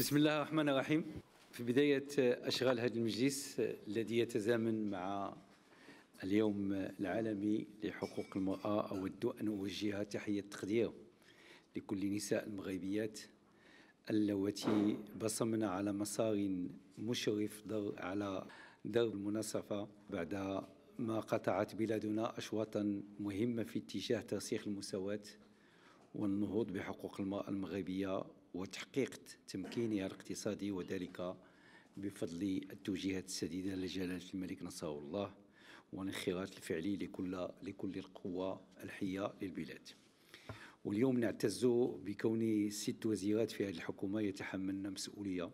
بسم الله الرحمن الرحيم في بداية أشغال هذا المجلس الذي يتزامن مع اليوم العالمي لحقوق المرأة أود أن أوجه تحية تقدير لكل النساء المغربيات اللواتي بصمنا على مسار مشرف در على درب المناصفة بعد ما قطعت بلادنا أشواطا مهمة في اتجاه ترسيخ المساواة والنهوض بحقوق المرأة المغربية وتحقيق تمكينها الاقتصادي وذلك بفضل التوجيهات السديدة لجلالة الملك نصره الله والانخراط الفعلي لكل لكل القوى الحية للبلاد واليوم نعتز بكون ست وزيرات في هذه الحكومة يتحملن مسؤولية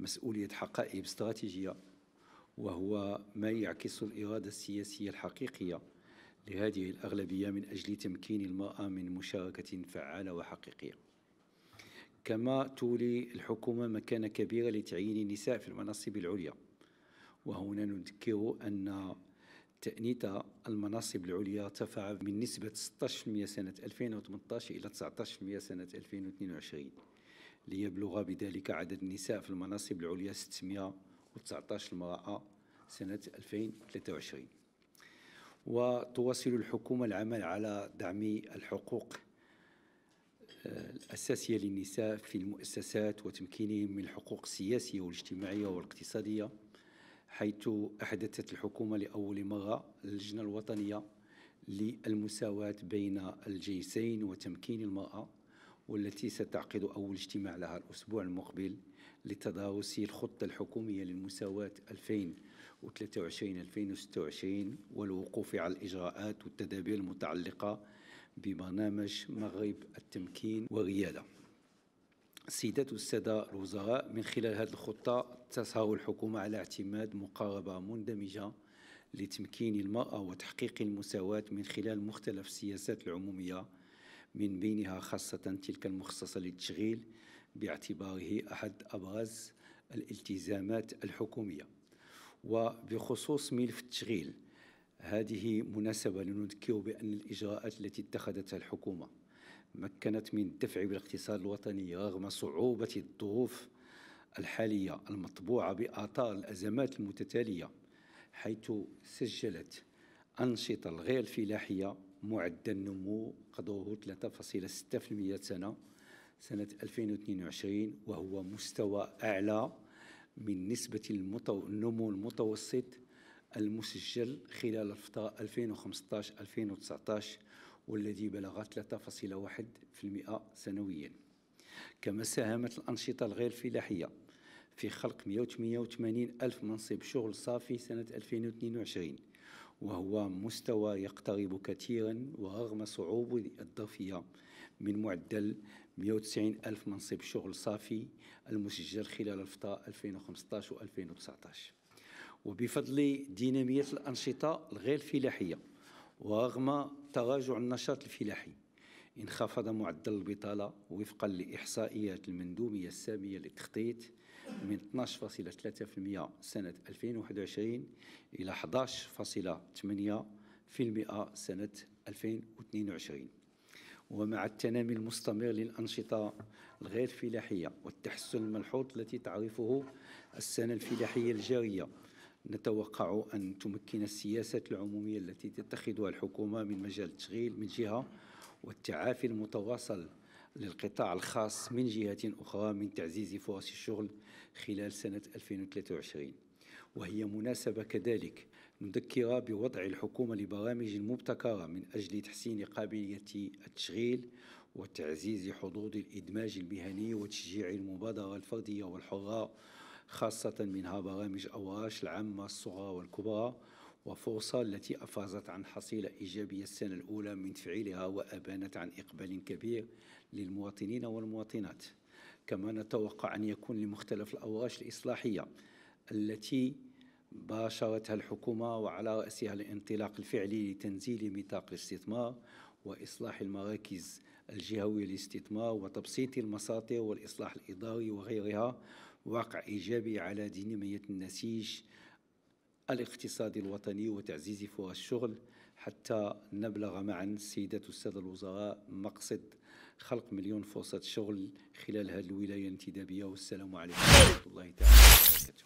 مسؤولية حقائب استراتيجية وهو ما يعكس الإرادة السياسية الحقيقية لهذه الأغلبية من أجل تمكين المرأة من مشاركة فعالة وحقيقية كما تولي الحكومة مكانة كبيرة لتعيين النساء في المناصب العليا وهنا نذكر أن تأنيت المناصب العليا ارتفع من نسبة 16% سنة 2018 إلى 19% سنة 2022 ليبلغ بذلك عدد النساء في المناصب العليا 619 امرأة سنة 2023 وتواصل الحكومة العمل على دعم الحقوق آه، الأساسية للنساء في المؤسسات وتمكينهم من الحقوق السياسية والاجتماعية والاقتصادية حيث أحدثت الحكومة لأول مرة اللجنة الوطنية للمساواة بين الجنسين وتمكين المرأة والتي ستعقد أول اجتماع لها الأسبوع المقبل لتداوس الخطة الحكومية للمساواة 2023-2026 والوقوف على الإجراءات والتدابير المتعلقة ببرنامج مغرب التمكين وريادة سيدات والسادة الوزراء من خلال هذه الخطة تسهر الحكومة على اعتماد مقاربة مندمجة لتمكين المرأة وتحقيق المساواة من خلال مختلف السياسات العمومية من بينها خاصة تلك المخصصة للتشغيل باعتباره أحد أبرز الالتزامات الحكومية وبخصوص ملف التشغيل هذه مناسبة لنذكر بأن الإجراءات التي اتخذتها الحكومة مكنت من الدفع بالاقتصاد الوطني رغم صعوبة الظروف الحالية المطبوعة بآثار الأزمات المتتالية حيث سجلت أنشطة الغير الفلاحية معدل نمو قضوه 3.6% سنة سنة 2022 وهو مستوى أعلى من نسبة المتو... النمو المتوسط المسجل خلال الفترة 2015-2019 والذي بلغ 3.1% سنويا كما ساهمت الأنشطة الغير فلاحية في خلق 188 ألف منصب شغل صافي سنة 2022 وهو مستوى يقترب كثيرا ورغم صعوبة الضافية من معدل 190 ألف منصب شغل صافي المسجل خلال الفترة 2015 و 2019 وبفضل دينامية الأنشطة الغير فلاحية ورغم تراجع النشاط الفلاحي انخفض معدل البطالة وفقا لإحصائيات المندوبية السامية للتخطيط من 12.3% سنة 2021 إلى 11.8% سنة 2022 ومع التنامي المستمر للأنشطة الغير فلاحية والتحسن الملحوظ التي تعرفه السنة الفلاحية الجارية نتوقع أن تمكن السياسات العمومية التي تتخذها الحكومة من مجال التشغيل من جهة والتعافي المتواصل للقطاع الخاص من جهة أخرى من تعزيز فرص الشغل خلال سنة 2023 وهي مناسبة كذلك مذكرة بوضع الحكومة لبرامج مبتكرة من أجل تحسين قابلية التشغيل وتعزيز حظوظ الإدماج المهني وتشجيع المبادرة الفردية والحرة خاصة منها برامج أوراش العامة الصغرى والكبرى وفرصة التي أفازت عن حصيلة إيجابية السنة الأولى من تفعيلها وأبانت عن إقبال كبير للمواطنين والمواطنات كما نتوقع أن يكون لمختلف الأوراش الإصلاحية التي باشرتها الحكومة وعلى رأسها الانطلاق الفعلي لتنزيل ميثاق الاستثمار وإصلاح المراكز الجهوية للاستثمار وتبسيط المساطر والإصلاح الإداري وغيرها واقع إيجابي على دينامية النسيج الاقتصاد الوطني وتعزيز فرص الشغل حتى نبلغ معا السيدات والساده الوزراء مقصد خلق مليون فرصه شغل خلال هذه الولايه الانتدابيه والسلام عليكم ورحمه الله تعالى وبركاته